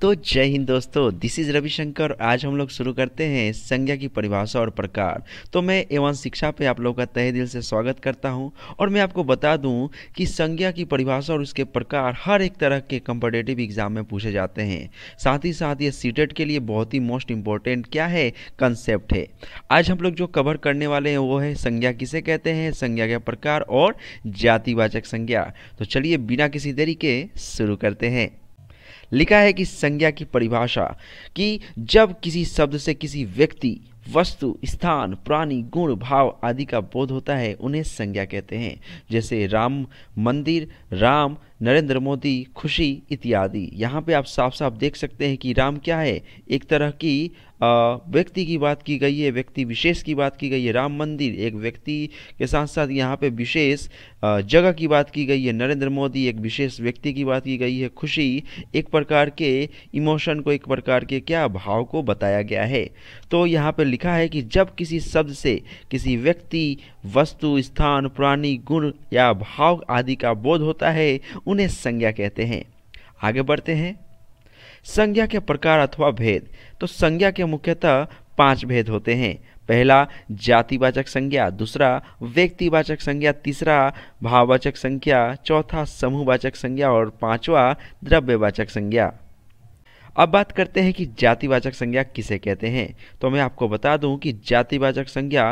तो जय हिंद दोस्तों दिस इज़ रविशंकर आज हम लोग शुरू करते हैं संज्ञा की परिभाषा और प्रकार तो मैं एवं शिक्षा पे आप लोगों का तहे दिल से स्वागत करता हूँ और मैं आपको बता दूँ कि संज्ञा की परिभाषा और उसके प्रकार हर एक तरह के कम्पटेटिव एग्जाम में पूछे जाते हैं साथ ही साथ ये सीटेट e के लिए बहुत ही मोस्ट इम्पॉर्टेंट क्या है कंसेप्ट है आज हम लोग जो कवर करने वाले हैं वो है संज्ञा किसे कहते हैं संज्ञा के प्रकार और जातिवाचक संज्ञा तो चलिए बिना किसी तरीके शुरू करते हैं लिखा है कि संज्ञा की परिभाषा कि जब किसी शब्द से किसी व्यक्ति वस्तु स्थान प्राणी गुण भाव आदि का बोध होता है उन्हें संज्ञा कहते हैं जैसे राम मंदिर राम नरेंद्र मोदी खुशी इत्यादि यहाँ पे आप साफ साफ देख सकते हैं कि राम क्या है एक तरह की व्यक्ति की बात की गई है व्यक्ति विशेष की बात की गई है राम मंदिर एक व्यक्ति के साथ साथ यहाँ पे विशेष जगह की बात की गई है नरेंद्र मोदी एक विशेष व्यक्ति की बात की गई है खुशी एक प्रकार के इमोशन को एक प्रकार के क्या भाव को बताया गया है तो यहाँ पे लिखा है कि जब किसी शब्द से किसी व्यक्ति वस्तु स्थान प्राणी गुण या भाव आदि का बोध होता है उन्हें संज्ञा कहते हैं आगे बढ़ते हैं संज्ञा के प्रकार अथवा भेद तो संज्ञा के मुख्यतः पांच भेद होते हैं पहला जातिवाचक संज्ञा दूसरा व्यक्तिवाचक संज्ञा तीसरा भाववाचक संज्ञा चौथा समूहवाचक संज्ञा और पांचवा द्रव्यवाचक संज्ञा अब बात करते हैं कि जातिवाचक संज्ञा किसे कहते हैं तो मैं आपको बता दूं कि जातिवाचक संज्ञा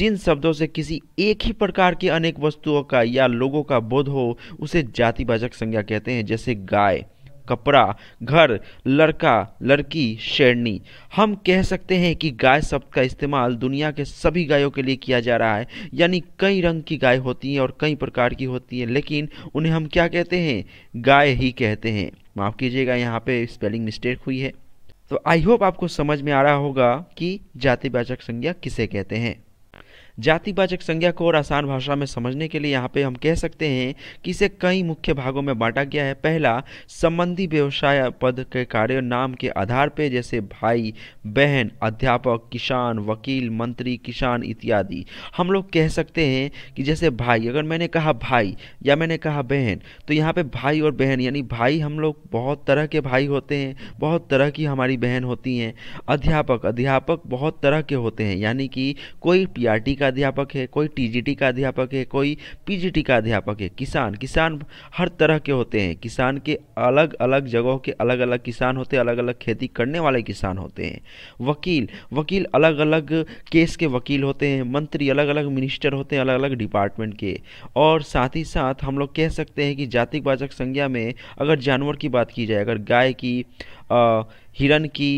जिन शब्दों से किसी एक ही प्रकार के अनेक वस्तुओं का या लोगों का बोध हो उसे जातिवाचक संज्ञा कहते हैं जैसे गाय कपड़ा घर लड़का लड़की शेरनी हम कह सकते हैं कि गाय शब्द का इस्तेमाल दुनिया के सभी गायों के लिए किया जा रहा है यानी कई रंग की गाय होती हैं और कई प्रकार की होती हैं लेकिन उन्हें हम क्या कहते हैं गाय ही कहते हैं माफ़ कीजिएगा यहाँ पे स्पेलिंग मिस्टेक हुई है तो आई होप आपको समझ में आ रहा होगा कि जातिवाचक संज्ञा किसे कहते हैं जातिवाचक संज्ञा को और आसान भाषा में समझने के लिए यहाँ पे हम कह सकते हैं कि इसे कई मुख्य भागों में बांटा गया है पहला संबंधी व्यवसाय पद के कार्य नाम के आधार पर जैसे भाई बहन अध्यापक किसान वकील मंत्री किसान इत्यादि हम लोग कह सकते हैं कि जैसे भाई अगर मैंने कहा भाई या मैंने कहा बहन तो यहाँ पे भाई और बहन यानी भाई हम लोग बहुत तरह के भाई होते हैं बहुत तरह की हमारी बहन होती हैं अध्यापक अध्यापक बहुत तरह के होते हैं यानी कि कोई पी का का अध्यापक है कोई टीजीटी का अध्यापक है कोई पीजीटी का अध्यापक है किसान किसान हर तरह के होते हैं किसान के अलग अलग जगहों के अलग अलग किसान होते हैं अलग अलग खेती करने वाले किसान होते हैं वकील वकील अलग अलग केस के वकील होते हैं मंत्री अलग अलग मिनिस्टर होते हैं अलग अलग डिपार्टमेंट के और साथ ही साथ हम लोग कह सकते हैं कि जातिक वाचक संज्ञा में अगर जानवर की बात की जाए अगर गाय की हिरण की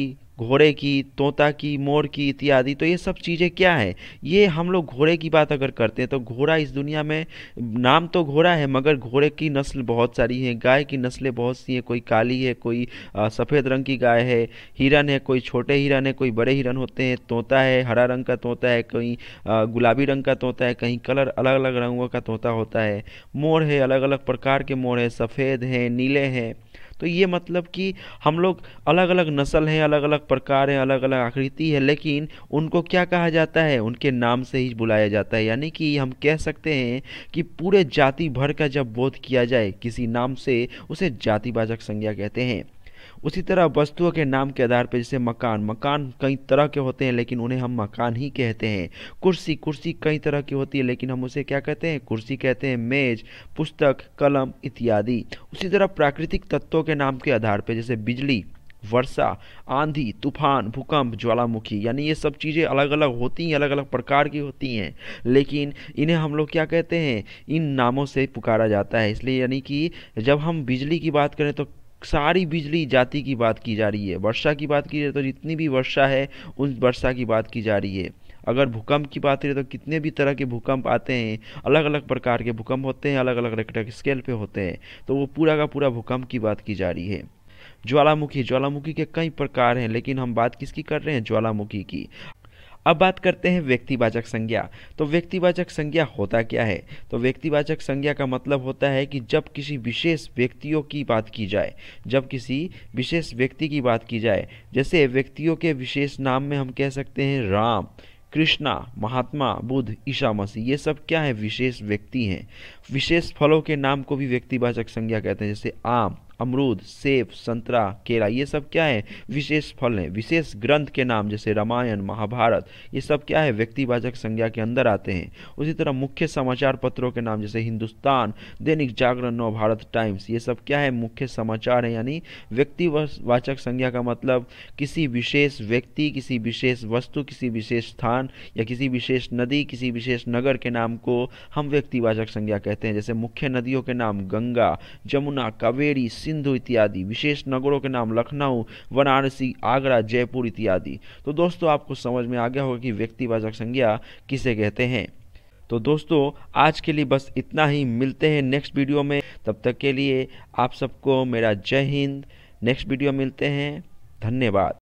घोड़े की तोता की मोर की इत्यादि तो ये सब चीज़ें क्या है ये हम लोग घोड़े की बात अगर करते हैं तो घोड़ा इस दुनिया में नाम तो घोड़ा है मगर घोड़े की नस्ल बहुत सारी हैं गाय की नस्लें बहुत सी हैं कोई काली है कोई सफ़ेद रंग की गाय है हिरन है कोई छोटे हिरन है कोई बड़े हिरन होते हैं तोता है हरा रंग का तोता है कहीं गुलाबी रंग का तोता है कहीं कलर अलग अलग रंगों का तोता होता है मोर है अलग अलग प्रकार के मोर है सफ़ेद हैं नीले हैं तो ये मतलब कि हम लोग अलग अलग नस्ल हैं अलग अलग प्रकार हैं अलग अलग आकृति है लेकिन उनको क्या कहा जाता है उनके नाम से ही बुलाया जाता है यानी कि हम कह सकते हैं कि पूरे जाति भर का जब बोध किया जाए किसी नाम से उसे जातिवाचक संज्ञा कहते हैं उसी तरह वस्तुओं के नाम के आधार पर जैसे मकान मकान कई तरह के होते हैं लेकिन उन्हें हम मकान ही कहते हैं कुर्सी कुर्सी कई तरह की होती है लेकिन हम उसे क्या कहते हैं कुर्सी कहते हैं मेज पुस्तक कलम इत्यादि उसी तरह प्राकृतिक तत्वों के नाम के आधार पर जैसे बिजली वर्षा आंधी तूफान भूकंप ज्वालामुखी यानी ये सब चीज़ें अलग अलग होती हैं अलग अलग प्रकार की होती हैं लेकिन इन्हें हम लोग क्या कहते हैं इन नामों से पुकारा जाता है इसलिए यानी कि जब हम बिजली की बात करें तो सारी बिजली जाति की बात की जा रही है वर्षा की बात की जाए तो जितनी भी वर्षा है उस वर्षा की बात की जा रही है अगर भूकंप की बात करें तो कितने भी तरह के भूकंप आते हैं अलग अलग प्रकार के भूकंप होते हैं अलग अलग रेक्टर स्केल पे होते हैं तो वो पूरा का पूरा भूकंप की बात की जा रही है ज्वालामुखी ज्वालामुखी के कई प्रकार हैं लेकिन हम बात किसकी कर रहे हैं ज्वालामुखी की अब बात करते हैं व्यक्तिवाचक संज्ञा तो व्यक्तिवाचक संज्ञा होता क्या है तो व्यक्तिवाचक संज्ञा का मतलब होता है कि जब किसी विशेष व्यक्तियों की बात की जाए जब किसी विशेष व्यक्ति की बात की जाए जैसे व्यक्तियों के विशेष नाम में हम कह सकते हैं राम कृष्णा महात्मा बुद्ध ईसा मसीह ये सब क्या है विशेष व्यक्ति हैं विशेष फलों के नाम को भी व्यक्तिवाचक संज्ञा कहते हैं जैसे आम अमरूद सेब संतरा केला ये सब क्या है विशेष फल हैं विशेष ग्रंथ के नाम जैसे रामायण महाभारत ये सब क्या है व्यक्तिवाचक संज्ञा के अंदर आते हैं उसी तरह मुख्य समाचार पत्रों के नाम जैसे हिंदुस्तान दैनिक जागरण नव भारत टाइम्स ये सब क्या है मुख्य समाचार है यानी व्यक्तिवाचक संज्ञा का मतलब किसी विशेष व्यक्ति किसी विशेष वस्तु किसी विशेष स्थान या किसी विशेष नदी किसी विशेष नगर के नाम को हम व्यक्तिवाचक संज्ञा कहते हैं जैसे मुख्य नदियों के नाम गंगा जमुना कावेरी सिंधु इत्यादि विशेष नगरों के नाम लखनऊ वाराणसी आगरा जयपुर इत्यादि तो दोस्तों आपको समझ में आ गया होगा कि व्यक्तिवाचक संज्ञा किसे कहते हैं तो दोस्तों आज के लिए बस इतना ही मिलते हैं नेक्स्ट वीडियो में तब तक के लिए आप सबको मेरा जय हिंद नेक्स्ट वीडियो मिलते हैं धन्यवाद